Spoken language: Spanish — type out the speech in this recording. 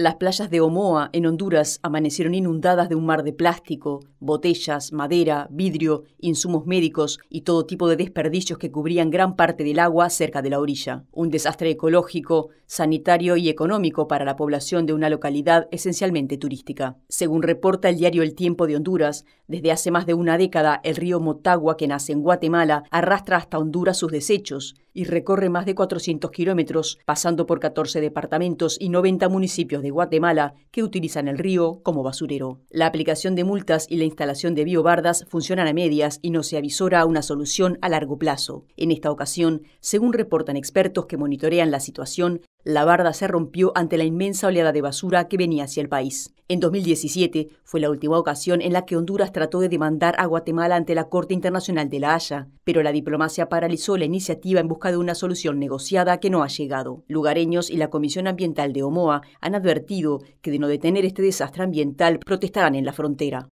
Las playas de Omoa, en Honduras, amanecieron inundadas de un mar de plástico, botellas, madera, vidrio, insumos médicos y todo tipo de desperdicios que cubrían gran parte del agua cerca de la orilla. Un desastre ecológico, sanitario y económico para la población de una localidad esencialmente turística. Según reporta el diario El Tiempo de Honduras, desde hace más de una década el río Motagua, que nace en Guatemala, arrastra hasta Honduras sus desechos y recorre más de 400 kilómetros, pasando por 14 departamentos y 90 municipios de Guatemala que utilizan el río como basurero. La aplicación de multas y la instalación de biobardas funcionan a medias y no se avisora una solución a largo plazo. En esta ocasión, según reportan expertos que monitorean la situación, la barda se rompió ante la inmensa oleada de basura que venía hacia el país. En 2017 fue la última ocasión en la que Honduras trató de demandar a Guatemala ante la Corte Internacional de la Haya, pero la diplomacia paralizó la iniciativa en busca de una solución negociada que no ha llegado. Lugareños y la Comisión Ambiental de Omoa han advertido que de no detener este desastre ambiental protestarán en la frontera.